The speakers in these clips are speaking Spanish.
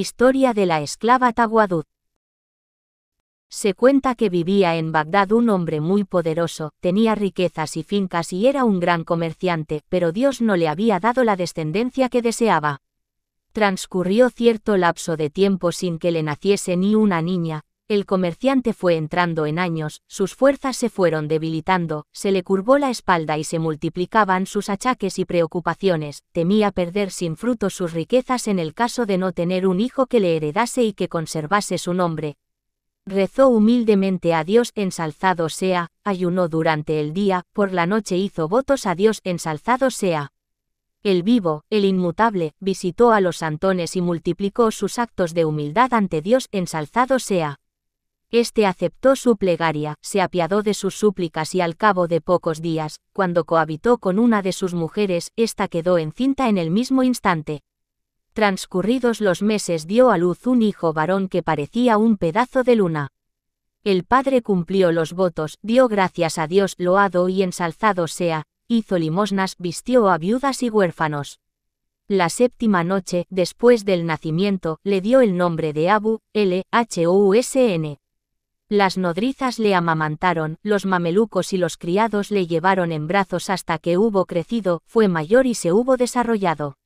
Historia de la esclava Tawadud. Se cuenta que vivía en Bagdad un hombre muy poderoso, tenía riquezas y fincas y era un gran comerciante, pero Dios no le había dado la descendencia que deseaba. Transcurrió cierto lapso de tiempo sin que le naciese ni una niña, el comerciante fue entrando en años, sus fuerzas se fueron debilitando, se le curvó la espalda y se multiplicaban sus achaques y preocupaciones, temía perder sin fruto sus riquezas en el caso de no tener un hijo que le heredase y que conservase su nombre. Rezó humildemente a Dios ensalzado sea, ayunó durante el día, por la noche hizo votos a Dios ensalzado sea. El vivo, el inmutable, visitó a los santones y multiplicó sus actos de humildad ante Dios ensalzado sea. Este aceptó su plegaria, se apiadó de sus súplicas y al cabo de pocos días, cuando cohabitó con una de sus mujeres, ésta quedó encinta en el mismo instante. Transcurridos los meses dio a luz un hijo varón que parecía un pedazo de luna. El padre cumplió los votos, dio gracias a Dios, loado y ensalzado sea, hizo limosnas, vistió a viudas y huérfanos. La séptima noche, después del nacimiento, le dio el nombre de Abu, L. H. S. N. Las nodrizas le amamantaron, los mamelucos y los criados le llevaron en brazos hasta que hubo crecido, fue mayor y se hubo desarrollado.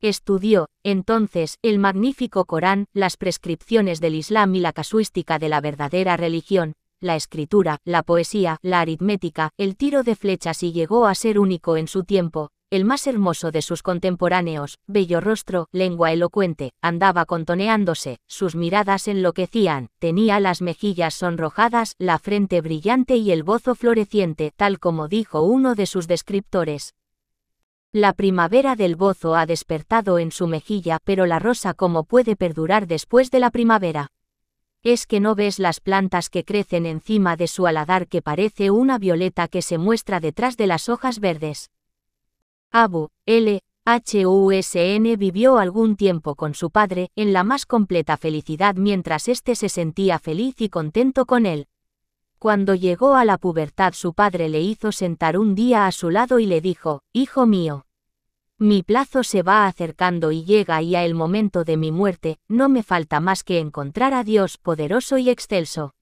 Estudió, entonces, el magnífico Corán, las prescripciones del Islam y la casuística de la verdadera religión, la escritura, la poesía, la aritmética, el tiro de flechas y llegó a ser único en su tiempo, el más hermoso de sus contemporáneos, bello rostro, lengua elocuente, andaba contoneándose, sus miradas enloquecían, tenía las mejillas sonrojadas, la frente brillante y el bozo floreciente, tal como dijo uno de sus descriptores. La primavera del bozo ha despertado en su mejilla, pero la rosa cómo puede perdurar después de la primavera. Es que no ves las plantas que crecen encima de su aladar que parece una violeta que se muestra detrás de las hojas verdes. Abu L. N vivió algún tiempo con su padre en la más completa felicidad mientras éste se sentía feliz y contento con él. Cuando llegó a la pubertad su padre le hizo sentar un día a su lado y le dijo, Hijo mío, mi plazo se va acercando y llega a el momento de mi muerte, no me falta más que encontrar a Dios poderoso y excelso.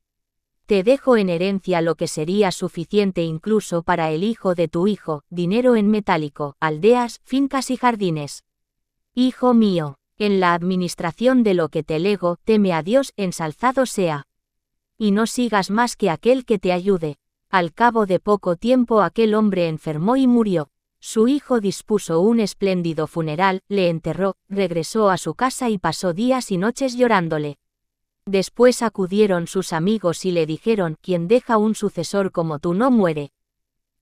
Te dejo en herencia lo que sería suficiente incluso para el hijo de tu hijo, dinero en metálico, aldeas, fincas y jardines. Hijo mío, en la administración de lo que te lego, teme a Dios, ensalzado sea. Y no sigas más que aquel que te ayude. Al cabo de poco tiempo aquel hombre enfermó y murió. Su hijo dispuso un espléndido funeral, le enterró, regresó a su casa y pasó días y noches llorándole. Después acudieron sus amigos y le dijeron, quien deja un sucesor como tú no muere.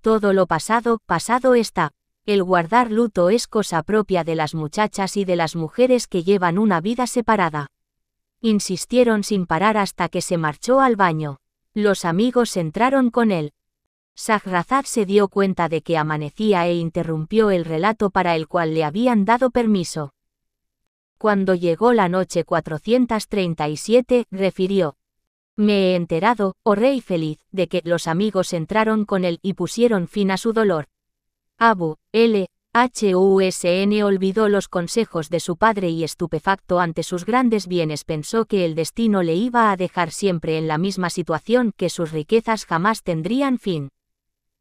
Todo lo pasado, pasado está. El guardar luto es cosa propia de las muchachas y de las mujeres que llevan una vida separada. Insistieron sin parar hasta que se marchó al baño. Los amigos entraron con él. Sahrazad se dio cuenta de que amanecía e interrumpió el relato para el cual le habían dado permiso. Cuando llegó la noche 437, refirió. Me he enterado, oh rey feliz, de que los amigos entraron con él y pusieron fin a su dolor. Abu, L. Husn olvidó los consejos de su padre y estupefacto ante sus grandes bienes pensó que el destino le iba a dejar siempre en la misma situación que sus riquezas jamás tendrían fin.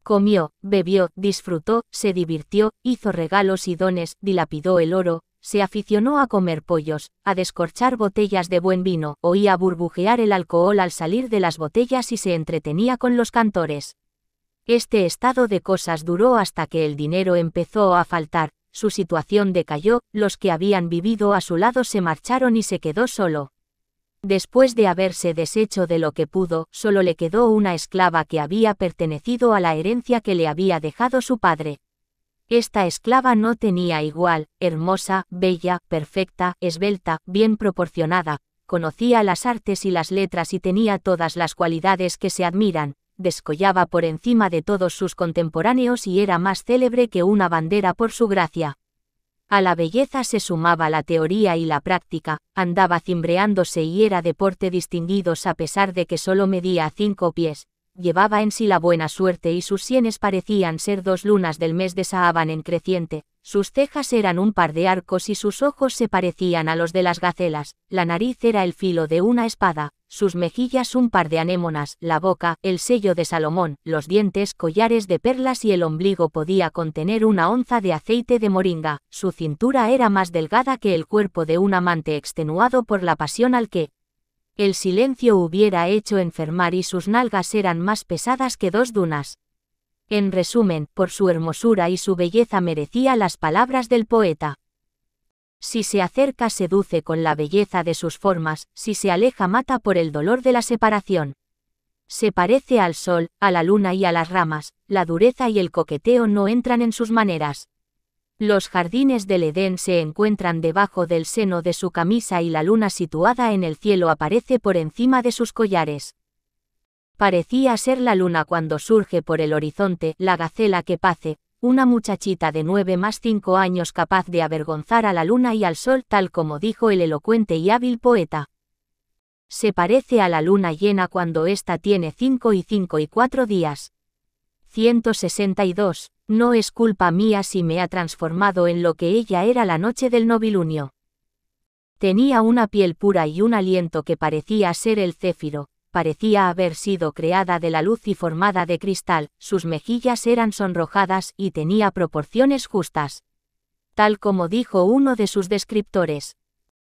Comió, bebió, disfrutó, se divirtió, hizo regalos y dones, dilapidó el oro, se aficionó a comer pollos, a descorchar botellas de buen vino, oía burbujear el alcohol al salir de las botellas y se entretenía con los cantores. Este estado de cosas duró hasta que el dinero empezó a faltar, su situación decayó, los que habían vivido a su lado se marcharon y se quedó solo. Después de haberse deshecho de lo que pudo, solo le quedó una esclava que había pertenecido a la herencia que le había dejado su padre. Esta esclava no tenía igual, hermosa, bella, perfecta, esbelta, bien proporcionada, conocía las artes y las letras y tenía todas las cualidades que se admiran, descollaba por encima de todos sus contemporáneos y era más célebre que una bandera por su gracia. A la belleza se sumaba la teoría y la práctica, andaba cimbreándose y era deporte distinguidos a pesar de que solo medía cinco pies, llevaba en sí la buena suerte y sus sienes parecían ser dos lunas del mes de Saaban en creciente, sus cejas eran un par de arcos y sus ojos se parecían a los de las gacelas, la nariz era el filo de una espada, sus mejillas un par de anémonas, la boca, el sello de Salomón, los dientes, collares de perlas y el ombligo podía contener una onza de aceite de moringa, su cintura era más delgada que el cuerpo de un amante extenuado por la pasión al que, el silencio hubiera hecho enfermar y sus nalgas eran más pesadas que dos dunas. En resumen, por su hermosura y su belleza merecía las palabras del poeta. Si se acerca seduce con la belleza de sus formas, si se aleja mata por el dolor de la separación. Se parece al sol, a la luna y a las ramas, la dureza y el coqueteo no entran en sus maneras. Los jardines del Edén se encuentran debajo del seno de su camisa y la luna situada en el cielo aparece por encima de sus collares. Parecía ser la luna cuando surge por el horizonte la gacela que pase, una muchachita de nueve más cinco años capaz de avergonzar a la luna y al sol tal como dijo el elocuente y hábil poeta. Se parece a la luna llena cuando ésta tiene cinco y cinco y cuatro días. 162. No es culpa mía si me ha transformado en lo que ella era la noche del novilunio. Tenía una piel pura y un aliento que parecía ser el céfiro, parecía haber sido creada de la luz y formada de cristal, sus mejillas eran sonrojadas y tenía proporciones justas. Tal como dijo uno de sus descriptores.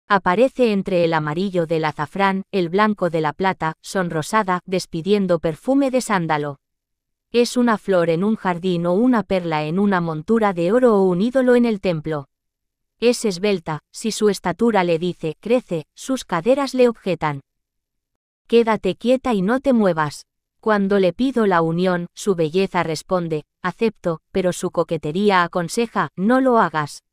Aparece entre el amarillo del azafrán, el blanco de la plata, sonrosada, despidiendo perfume de sándalo es una flor en un jardín o una perla en una montura de oro o un ídolo en el templo. Es esbelta, si su estatura le dice, crece, sus caderas le objetan. Quédate quieta y no te muevas. Cuando le pido la unión, su belleza responde, acepto, pero su coquetería aconseja, no lo hagas.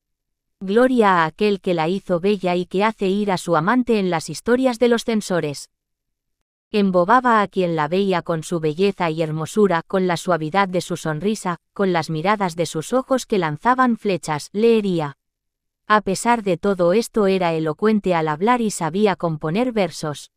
Gloria a aquel que la hizo bella y que hace ir a su amante en las historias de los censores. Embobaba a quien la veía con su belleza y hermosura, con la suavidad de su sonrisa, con las miradas de sus ojos que lanzaban flechas, leería. A pesar de todo esto era elocuente al hablar y sabía componer versos.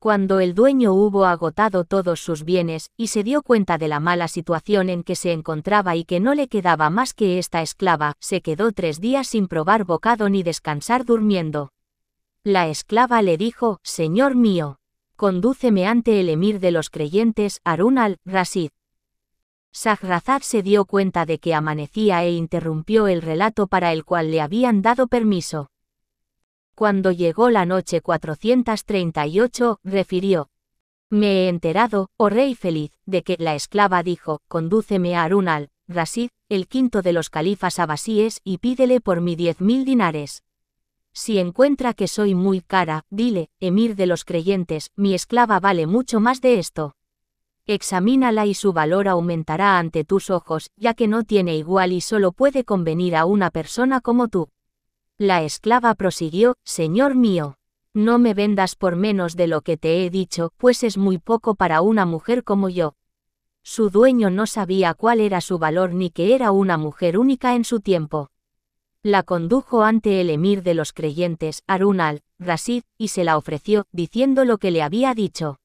Cuando el dueño hubo agotado todos sus bienes, y se dio cuenta de la mala situación en que se encontraba y que no le quedaba más que esta esclava, se quedó tres días sin probar bocado ni descansar durmiendo. La esclava le dijo, Señor mío, condúceme ante el emir de los creyentes Harun al rasid Sahrazad se dio cuenta de que amanecía e interrumpió el relato para el cual le habían dado permiso. Cuando llegó la noche 438, refirió. Me he enterado, oh rey feliz, de que la esclava dijo, condúceme a Harun al el quinto de los califas abasíes, y pídele por mí diez mil dinares. Si encuentra que soy muy cara, dile, Emir de los creyentes, mi esclava vale mucho más de esto. Examínala y su valor aumentará ante tus ojos, ya que no tiene igual y solo puede convenir a una persona como tú. La esclava prosiguió, Señor mío, no me vendas por menos de lo que te he dicho, pues es muy poco para una mujer como yo. Su dueño no sabía cuál era su valor ni que era una mujer única en su tiempo la condujo ante el emir de los creyentes, Harun al rasid y se la ofreció, diciendo lo que le había dicho.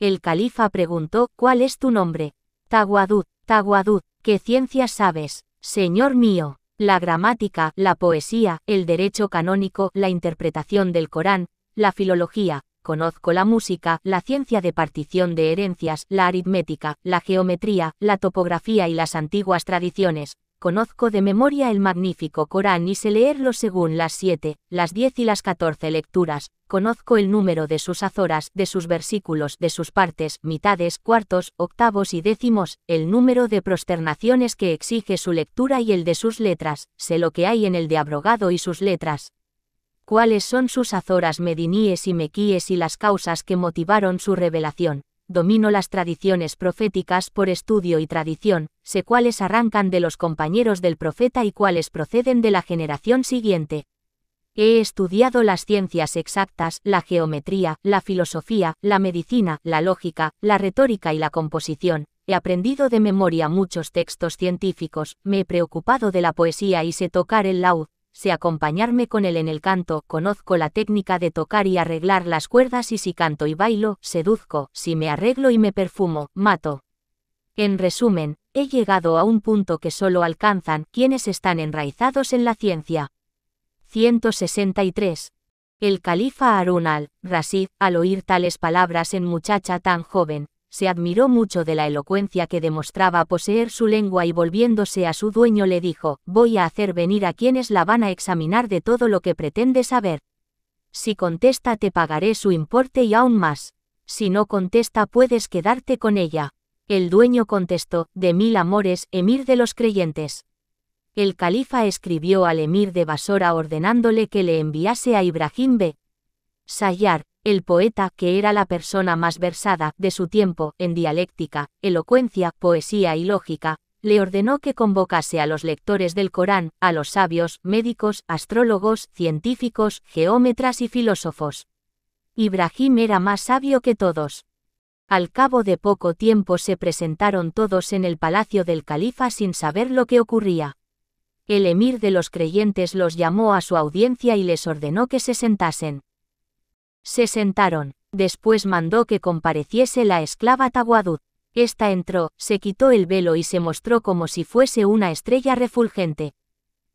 El califa preguntó, ¿cuál es tu nombre? Taguadud, Taguadud, ¿qué ciencias sabes? Señor mío, la gramática, la poesía, el derecho canónico, la interpretación del Corán, la filología, conozco la música, la ciencia de partición de herencias, la aritmética, la geometría, la topografía y las antiguas tradiciones, Conozco de memoria el magnífico Corán y sé leerlo según las siete, las diez y las catorce lecturas, conozco el número de sus azoras, de sus versículos, de sus partes, mitades, cuartos, octavos y décimos, el número de prosternaciones que exige su lectura y el de sus letras, sé lo que hay en el de abrogado y sus letras. Cuáles son sus azoras mediníes y mequíes y las causas que motivaron su revelación domino las tradiciones proféticas por estudio y tradición, sé cuáles arrancan de los compañeros del profeta y cuáles proceden de la generación siguiente. He estudiado las ciencias exactas, la geometría, la filosofía, la medicina, la lógica, la retórica y la composición. He aprendido de memoria muchos textos científicos, me he preocupado de la poesía y sé tocar el laúd, si acompañarme con él en el canto, conozco la técnica de tocar y arreglar las cuerdas y si canto y bailo, seduzco, si me arreglo y me perfumo, mato. En resumen, he llegado a un punto que solo alcanzan quienes están enraizados en la ciencia. 163. El califa Harun al-Rasid, al oír tales palabras en muchacha tan joven, se admiró mucho de la elocuencia que demostraba poseer su lengua y volviéndose a su dueño le dijo, voy a hacer venir a quienes la van a examinar de todo lo que pretende saber. Si contesta te pagaré su importe y aún más. Si no contesta puedes quedarte con ella. El dueño contestó, de mil amores, emir de los creyentes. El califa escribió al emir de Basora ordenándole que le enviase a Ibrahim B. Sayar, el poeta que era la persona más versada de su tiempo en dialéctica, elocuencia, poesía y lógica, le ordenó que convocase a los lectores del Corán, a los sabios, médicos, astrólogos, científicos, geómetras y filósofos. Ibrahim era más sabio que todos. Al cabo de poco tiempo se presentaron todos en el palacio del califa sin saber lo que ocurría. El emir de los creyentes los llamó a su audiencia y les ordenó que se sentasen. Se sentaron. Después mandó que compareciese la esclava Tawadud. Esta entró, se quitó el velo y se mostró como si fuese una estrella refulgente.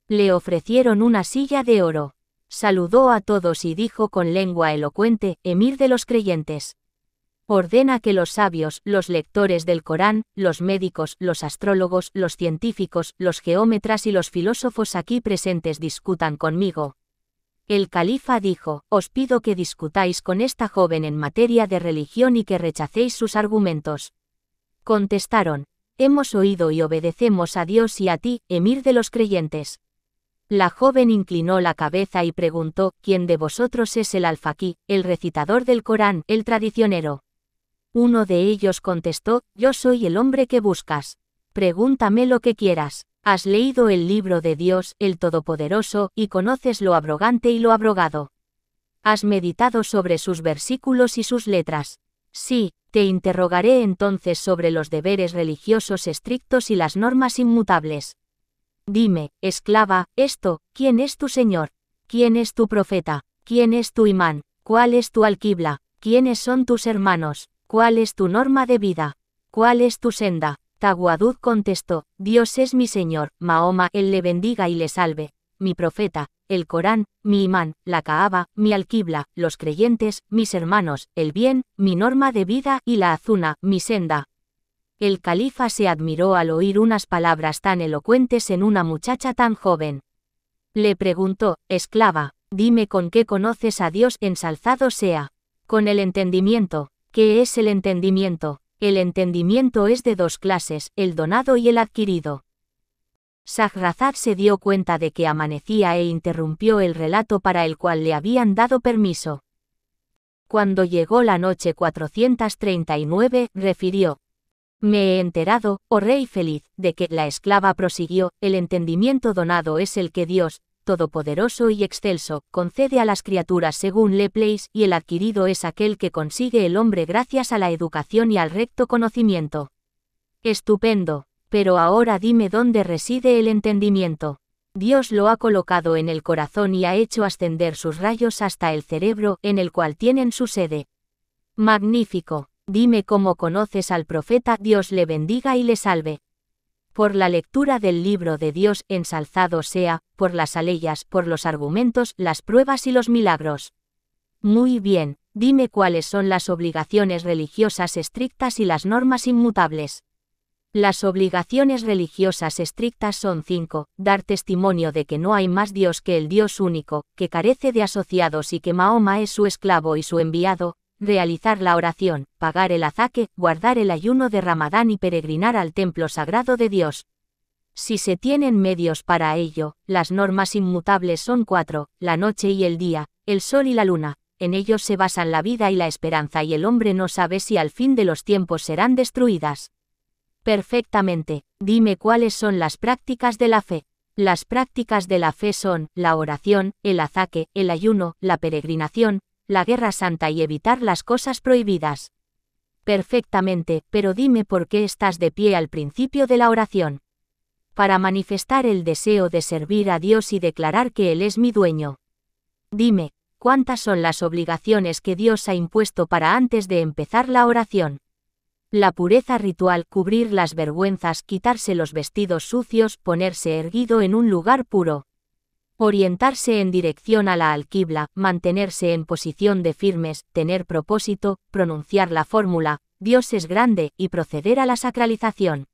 Le ofrecieron una silla de oro. Saludó a todos y dijo con lengua elocuente, Emir de los creyentes ordena que los sabios, los lectores del Corán, los médicos, los astrólogos, los científicos, los geómetras y los filósofos aquí presentes discutan conmigo, el califa dijo, Os pido que discutáis con esta joven en materia de religión y que rechacéis sus argumentos. Contestaron, Hemos oído y obedecemos a Dios y a ti, emir de los creyentes. La joven inclinó la cabeza y preguntó, ¿quién de vosotros es el alfaquí, el recitador del Corán, el tradicionero? Uno de ellos contestó, Yo soy el hombre que buscas. Pregúntame lo que quieras. Has leído el libro de Dios, el Todopoderoso, y conoces lo abrogante y lo abrogado. Has meditado sobre sus versículos y sus letras. Sí, te interrogaré entonces sobre los deberes religiosos estrictos y las normas inmutables. Dime, esclava, esto, ¿quién es tu Señor? ¿Quién es tu profeta? ¿Quién es tu imán? ¿Cuál es tu alquibla? ¿Quiénes son tus hermanos? ¿Cuál es tu norma de vida? ¿Cuál es tu senda? Tawadud contestó, Dios es mi Señor, Mahoma, Él le bendiga y le salve, mi profeta, el Corán, mi imán, la Kaaba, mi alquibla, los creyentes, mis hermanos, el bien, mi norma de vida y la azuna, mi senda. El califa se admiró al oír unas palabras tan elocuentes en una muchacha tan joven. Le preguntó, esclava, dime con qué conoces a Dios ensalzado sea. Con el entendimiento. ¿Qué es el entendimiento? El entendimiento es de dos clases, el donado y el adquirido. Sahrazad se dio cuenta de que amanecía e interrumpió el relato para el cual le habían dado permiso. Cuando llegó la noche 439, refirió. Me he enterado, oh rey feliz, de que, la esclava prosiguió, el entendimiento donado es el que Dios, todopoderoso y excelso, concede a las criaturas según le place y el adquirido es aquel que consigue el hombre gracias a la educación y al recto conocimiento. Estupendo. Pero ahora dime dónde reside el entendimiento. Dios lo ha colocado en el corazón y ha hecho ascender sus rayos hasta el cerebro, en el cual tienen su sede. Magnífico. Dime cómo conoces al profeta, Dios le bendiga y le salve por la lectura del libro de Dios ensalzado sea, por las aleyas, por los argumentos, las pruebas y los milagros. Muy bien, dime cuáles son las obligaciones religiosas estrictas y las normas inmutables. Las obligaciones religiosas estrictas son cinco, dar testimonio de que no hay más Dios que el Dios único, que carece de asociados y que Mahoma es su esclavo y su enviado, realizar la oración, pagar el azaque, guardar el ayuno de Ramadán y peregrinar al templo sagrado de Dios. Si se tienen medios para ello, las normas inmutables son cuatro, la noche y el día, el sol y la luna, en ellos se basan la vida y la esperanza y el hombre no sabe si al fin de los tiempos serán destruidas. Perfectamente, dime cuáles son las prácticas de la fe. Las prácticas de la fe son la oración, el azaque, el ayuno, la peregrinación, la guerra santa y evitar las cosas prohibidas. Perfectamente, pero dime por qué estás de pie al principio de la oración. Para manifestar el deseo de servir a Dios y declarar que Él es mi dueño. Dime, ¿cuántas son las obligaciones que Dios ha impuesto para antes de empezar la oración? La pureza ritual, cubrir las vergüenzas, quitarse los vestidos sucios, ponerse erguido en un lugar puro orientarse en dirección a la alquibla, mantenerse en posición de firmes, tener propósito, pronunciar la fórmula, Dios es grande, y proceder a la sacralización.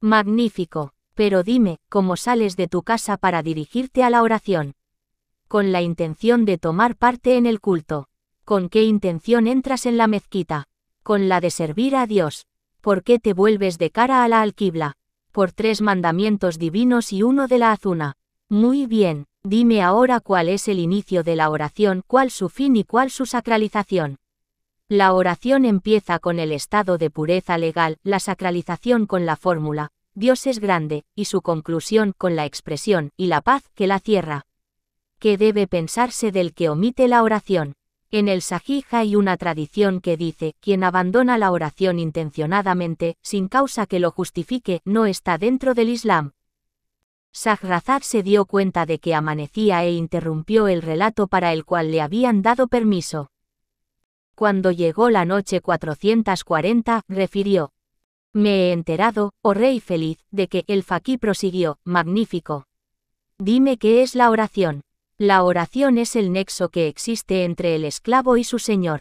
Magnífico. Pero dime, ¿cómo sales de tu casa para dirigirte a la oración? Con la intención de tomar parte en el culto. ¿Con qué intención entras en la mezquita? Con la de servir a Dios. ¿Por qué te vuelves de cara a la alquibla? Por tres mandamientos divinos y uno de la azuna. Muy bien, Dime ahora cuál es el inicio de la oración, cuál su fin y cuál su sacralización. La oración empieza con el estado de pureza legal, la sacralización con la fórmula, Dios es grande, y su conclusión con la expresión, y la paz que la cierra. ¿Qué debe pensarse del que omite la oración? En el Sahih hay una tradición que dice, quien abandona la oración intencionadamente, sin causa que lo justifique, no está dentro del Islam. Sahrazad se dio cuenta de que amanecía e interrumpió el relato para el cual le habían dado permiso. Cuando llegó la noche 440, refirió. Me he enterado, oh rey feliz, de que el faquí prosiguió, magnífico. Dime qué es la oración. La oración es el nexo que existe entre el esclavo y su señor.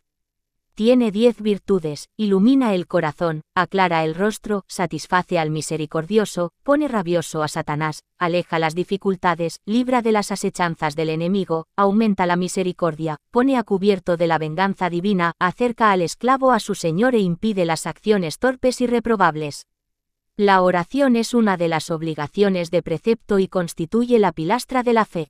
Tiene diez virtudes, ilumina el corazón, aclara el rostro, satisface al misericordioso, pone rabioso a Satanás, aleja las dificultades, libra de las asechanzas del enemigo, aumenta la misericordia, pone a cubierto de la venganza divina, acerca al esclavo a su Señor e impide las acciones torpes y reprobables. La oración es una de las obligaciones de precepto y constituye la pilastra de la fe.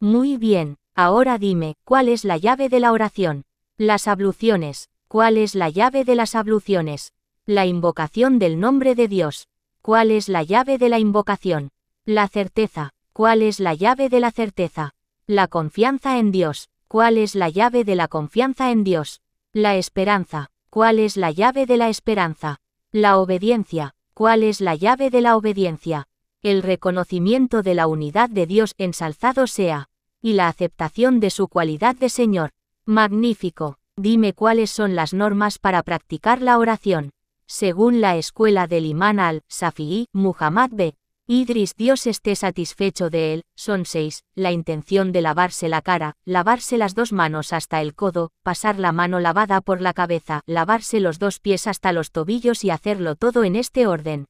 Muy bien, ahora dime, ¿cuál es la llave de la oración? Las abluciones. ¿Cuál es la llave de las abluciones? La invocación del nombre de Dios. ¿Cuál es la llave de la invocación? La certeza. ¿Cuál es la llave de la certeza? La confianza en Dios. ¿Cuál es la llave de la confianza en Dios? La esperanza. ¿Cuál es la llave de la esperanza? La obediencia. ¿Cuál es la llave de la obediencia? El reconocimiento de la unidad de Dios ensalzado sea, y la aceptación de su cualidad de Señor. Magnífico. Dime cuáles son las normas para practicar la oración. Según la escuela del imán al-Safi'i, Muhammad B. Idris Dios esté satisfecho de él, son seis, la intención de lavarse la cara, lavarse las dos manos hasta el codo, pasar la mano lavada por la cabeza, lavarse los dos pies hasta los tobillos y hacerlo todo en este orden.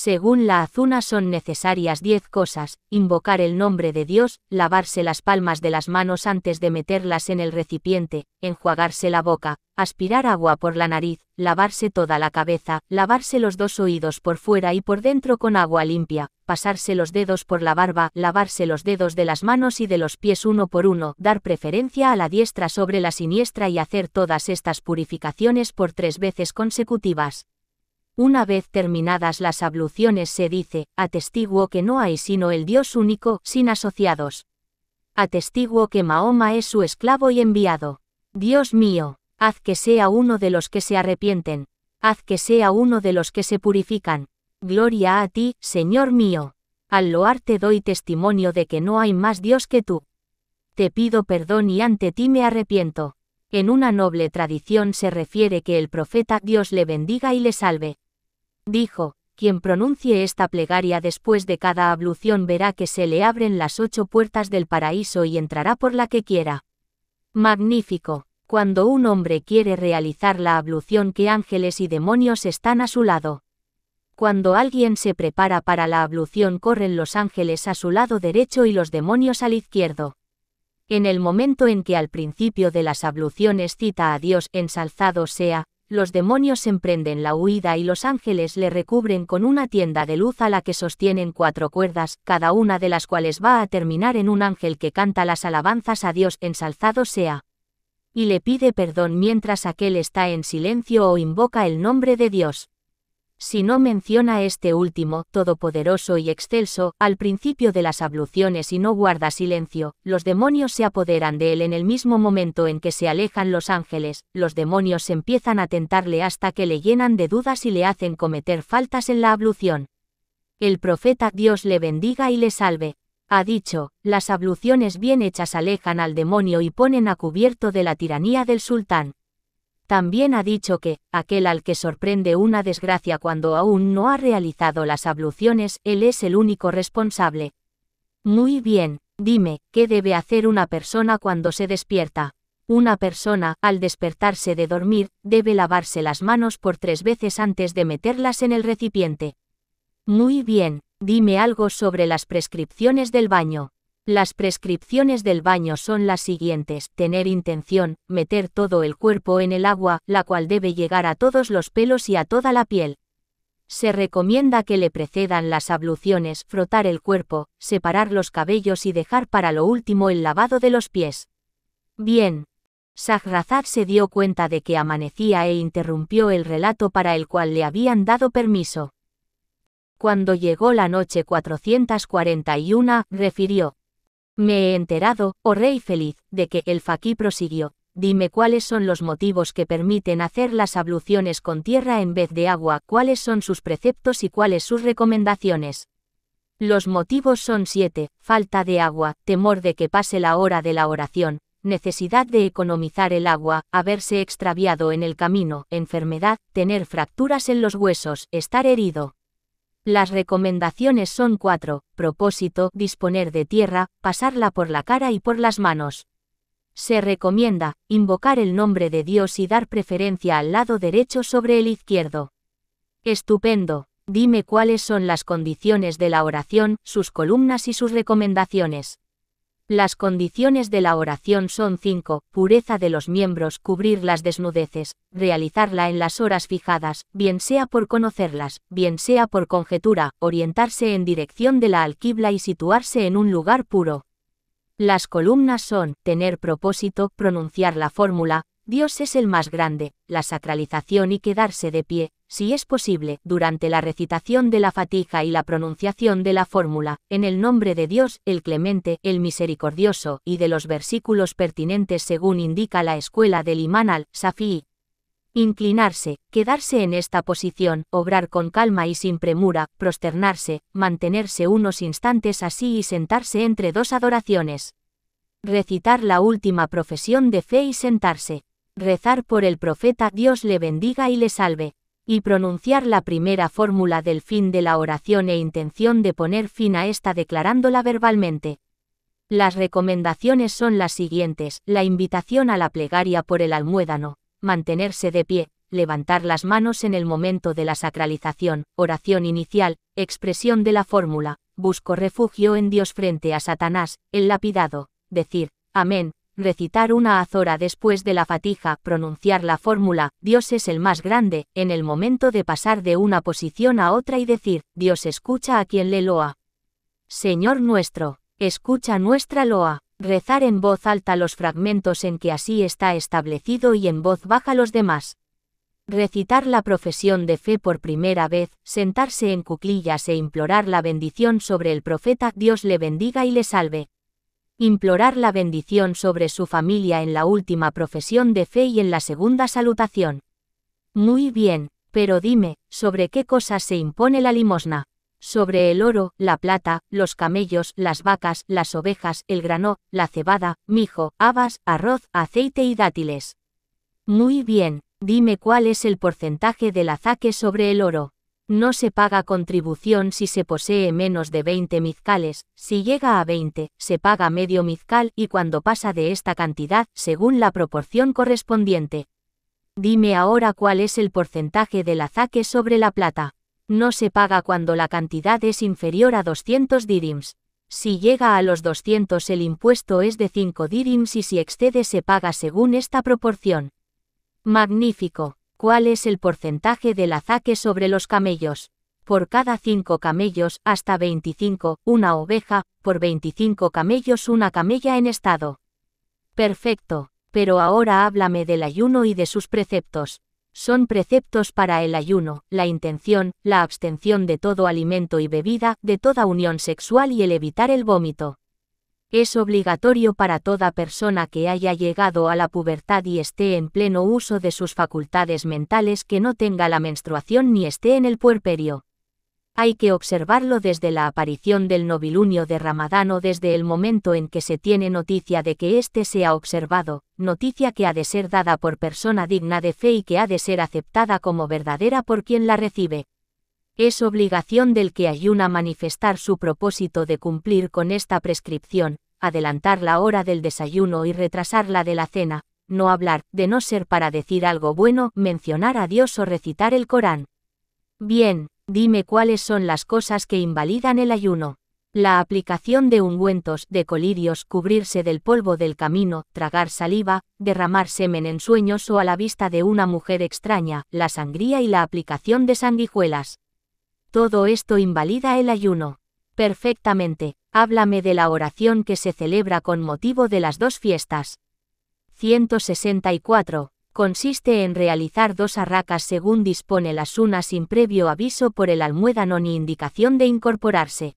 Según la azuna son necesarias diez cosas, invocar el nombre de Dios, lavarse las palmas de las manos antes de meterlas en el recipiente, enjuagarse la boca, aspirar agua por la nariz, lavarse toda la cabeza, lavarse los dos oídos por fuera y por dentro con agua limpia, pasarse los dedos por la barba, lavarse los dedos de las manos y de los pies uno por uno, dar preferencia a la diestra sobre la siniestra y hacer todas estas purificaciones por tres veces consecutivas. Una vez terminadas las abluciones se dice, atestiguo que no hay sino el Dios único, sin asociados. Atestiguo que Mahoma es su esclavo y enviado. Dios mío, haz que sea uno de los que se arrepienten. Haz que sea uno de los que se purifican. Gloria a ti, Señor mío. Al te doy testimonio de que no hay más Dios que tú. Te pido perdón y ante ti me arrepiento. En una noble tradición se refiere que el profeta Dios le bendiga y le salve. Dijo, quien pronuncie esta plegaria después de cada ablución verá que se le abren las ocho puertas del paraíso y entrará por la que quiera. Magnífico. Cuando un hombre quiere realizar la ablución que ángeles y demonios están a su lado. Cuando alguien se prepara para la ablución corren los ángeles a su lado derecho y los demonios al izquierdo. En el momento en que al principio de las abluciones cita a Dios ensalzado sea, los demonios emprenden la huida y los ángeles le recubren con una tienda de luz a la que sostienen cuatro cuerdas, cada una de las cuales va a terminar en un ángel que canta las alabanzas a Dios ensalzado sea. Y le pide perdón mientras aquel está en silencio o invoca el nombre de Dios si no menciona este último, todopoderoso y excelso, al principio de las abluciones y no guarda silencio, los demonios se apoderan de él en el mismo momento en que se alejan los ángeles, los demonios empiezan a tentarle hasta que le llenan de dudas y le hacen cometer faltas en la ablución. El profeta Dios le bendiga y le salve. Ha dicho, las abluciones bien hechas alejan al demonio y ponen a cubierto de la tiranía del sultán. También ha dicho que, aquel al que sorprende una desgracia cuando aún no ha realizado las abluciones, él es el único responsable. Muy bien, dime, ¿qué debe hacer una persona cuando se despierta? Una persona, al despertarse de dormir, debe lavarse las manos por tres veces antes de meterlas en el recipiente. Muy bien, dime algo sobre las prescripciones del baño. Las prescripciones del baño son las siguientes, tener intención, meter todo el cuerpo en el agua, la cual debe llegar a todos los pelos y a toda la piel. Se recomienda que le precedan las abluciones, frotar el cuerpo, separar los cabellos y dejar para lo último el lavado de los pies. Bien. Sahrazad se dio cuenta de que amanecía e interrumpió el relato para el cual le habían dado permiso. Cuando llegó la noche 441, refirió, me he enterado, oh rey feliz, de que el faquí prosiguió. Dime cuáles son los motivos que permiten hacer las abluciones con tierra en vez de agua, cuáles son sus preceptos y cuáles sus recomendaciones. Los motivos son siete, falta de agua, temor de que pase la hora de la oración, necesidad de economizar el agua, haberse extraviado en el camino, enfermedad, tener fracturas en los huesos, estar herido. Las recomendaciones son cuatro, propósito, disponer de tierra, pasarla por la cara y por las manos. Se recomienda, invocar el nombre de Dios y dar preferencia al lado derecho sobre el izquierdo. Estupendo, dime cuáles son las condiciones de la oración, sus columnas y sus recomendaciones. Las condiciones de la oración son cinco, pureza de los miembros, cubrir las desnudeces, realizarla en las horas fijadas, bien sea por conocerlas, bien sea por conjetura, orientarse en dirección de la alquibla y situarse en un lugar puro. Las columnas son, tener propósito, pronunciar la fórmula, Dios es el más grande, la sacralización y quedarse de pie, si es posible, durante la recitación de la fatija y la pronunciación de la fórmula, en el nombre de Dios, el clemente, el misericordioso, y de los versículos pertinentes según indica la escuela del imán al Safi. Inclinarse, quedarse en esta posición, obrar con calma y sin premura, prosternarse, mantenerse unos instantes así y sentarse entre dos adoraciones. Recitar la última profesión de fe y sentarse rezar por el profeta Dios le bendiga y le salve, y pronunciar la primera fórmula del fin de la oración e intención de poner fin a esta declarándola verbalmente. Las recomendaciones son las siguientes, la invitación a la plegaria por el almuédano, mantenerse de pie, levantar las manos en el momento de la sacralización, oración inicial, expresión de la fórmula, busco refugio en Dios frente a Satanás, el lapidado, decir, amén, recitar una azora después de la fatija, pronunciar la fórmula, Dios es el más grande, en el momento de pasar de una posición a otra y decir, Dios escucha a quien le loa. Señor nuestro, escucha nuestra loa. Rezar en voz alta los fragmentos en que así está establecido y en voz baja los demás. Recitar la profesión de fe por primera vez, sentarse en cuclillas e implorar la bendición sobre el profeta, Dios le bendiga y le salve implorar la bendición sobre su familia en la última profesión de fe y en la segunda salutación. Muy bien, pero dime, ¿sobre qué cosas se impone la limosna? Sobre el oro, la plata, los camellos, las vacas, las ovejas, el grano, la cebada, mijo, habas, arroz, aceite y dátiles. Muy bien, dime cuál es el porcentaje del azaque sobre el oro. No se paga contribución si se posee menos de 20 mizcales, si llega a 20, se paga medio mizcal y cuando pasa de esta cantidad, según la proporción correspondiente. Dime ahora cuál es el porcentaje del azaque sobre la plata. No se paga cuando la cantidad es inferior a 200 dirims. Si llega a los 200 el impuesto es de 5 dirims y si excede se paga según esta proporción. Magnífico cuál es el porcentaje del azaque sobre los camellos. Por cada 5 camellos hasta 25, una oveja, por 25 camellos una camella en estado. Perfecto, pero ahora háblame del ayuno y de sus preceptos. Son preceptos para el ayuno, la intención, la abstención de todo alimento y bebida, de toda unión sexual y el evitar el vómito es obligatorio para toda persona que haya llegado a la pubertad y esté en pleno uso de sus facultades mentales que no tenga la menstruación ni esté en el puerperio. Hay que observarlo desde la aparición del novilunio de Ramadán o desde el momento en que se tiene noticia de que éste sea observado, noticia que ha de ser dada por persona digna de fe y que ha de ser aceptada como verdadera por quien la recibe. Es obligación del que ayuna manifestar su propósito de cumplir con esta prescripción, adelantar la hora del desayuno y retrasar la de la cena, no hablar, de no ser para decir algo bueno, mencionar a Dios o recitar el Corán. Bien, dime cuáles son las cosas que invalidan el ayuno. La aplicación de ungüentos, de colirios, cubrirse del polvo del camino, tragar saliva, derramar semen en sueños o a la vista de una mujer extraña, la sangría y la aplicación de sanguijuelas. Todo esto invalida el ayuno. Perfectamente, háblame de la oración que se celebra con motivo de las dos fiestas. 164. Consiste en realizar dos arracas según dispone las suna sin previo aviso por el almuédano ni indicación de incorporarse.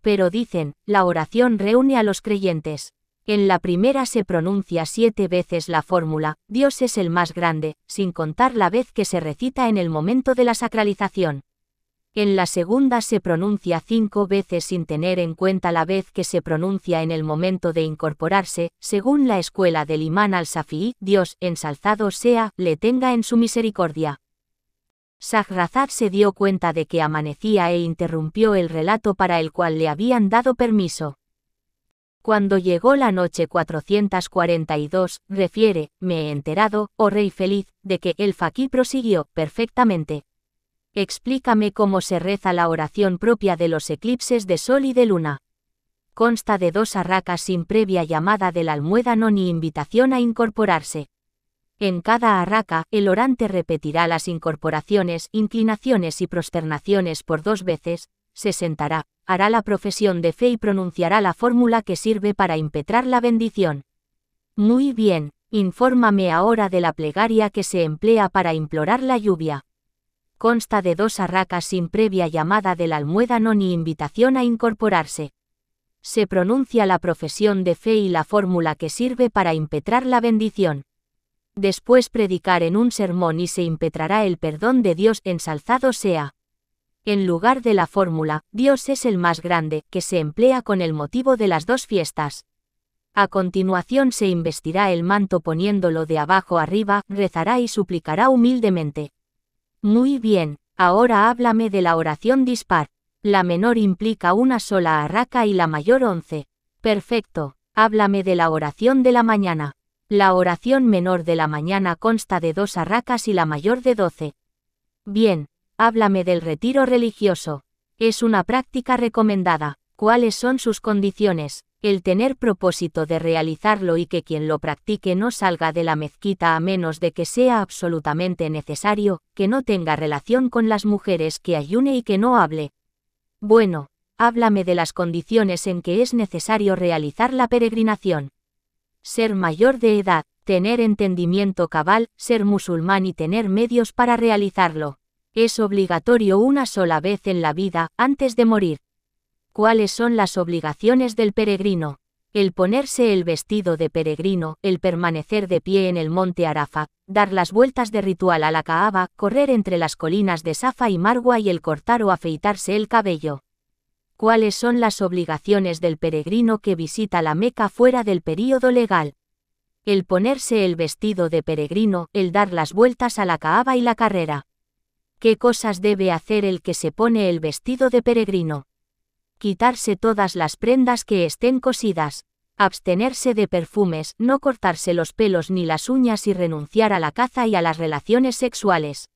Pero dicen, la oración reúne a los creyentes. En la primera se pronuncia siete veces la fórmula, Dios es el más grande, sin contar la vez que se recita en el momento de la sacralización. En la segunda se pronuncia cinco veces sin tener en cuenta la vez que se pronuncia en el momento de incorporarse, según la escuela del imán al-Safi'i, Dios, ensalzado sea, le tenga en su misericordia. Sahrazad se dio cuenta de que amanecía e interrumpió el relato para el cual le habían dado permiso. Cuando llegó la noche 442, refiere, me he enterado, oh rey feliz, de que el faquí prosiguió, perfectamente Explícame cómo se reza la oración propia de los eclipses de sol y de luna. Consta de dos arracas sin previa llamada del almuédano ni invitación a incorporarse. En cada arraca, el orante repetirá las incorporaciones, inclinaciones y prosternaciones por dos veces, se sentará, hará la profesión de fe y pronunciará la fórmula que sirve para impetrar la bendición. Muy bien, infórmame ahora de la plegaria que se emplea para implorar la lluvia consta de dos arracas sin previa llamada del no ni invitación a incorporarse. Se pronuncia la profesión de fe y la fórmula que sirve para impetrar la bendición. Después predicar en un sermón y se impetrará el perdón de Dios ensalzado sea. En lugar de la fórmula, Dios es el más grande, que se emplea con el motivo de las dos fiestas. A continuación se investirá el manto poniéndolo de abajo arriba, rezará y suplicará humildemente. Muy bien, ahora háblame de la oración dispar. La menor implica una sola arraca y la mayor once. Perfecto, háblame de la oración de la mañana. La oración menor de la mañana consta de dos arracas y la mayor de doce. Bien, háblame del retiro religioso. Es una práctica recomendada. ¿Cuáles son sus condiciones? el tener propósito de realizarlo y que quien lo practique no salga de la mezquita a menos de que sea absolutamente necesario, que no tenga relación con las mujeres, que ayune y que no hable. Bueno, háblame de las condiciones en que es necesario realizar la peregrinación. Ser mayor de edad, tener entendimiento cabal, ser musulmán y tener medios para realizarlo. Es obligatorio una sola vez en la vida, antes de morir cuáles son las obligaciones del peregrino. El ponerse el vestido de peregrino, el permanecer de pie en el monte Arafa, dar las vueltas de ritual a la caaba, correr entre las colinas de Safa y Marwa y el cortar o afeitarse el cabello. ¿Cuáles son las obligaciones del peregrino que visita la Meca fuera del período legal? El ponerse el vestido de peregrino, el dar las vueltas a la Kaaba y la carrera. ¿Qué cosas debe hacer el que se pone el vestido de peregrino? quitarse todas las prendas que estén cosidas, abstenerse de perfumes, no cortarse los pelos ni las uñas y renunciar a la caza y a las relaciones sexuales.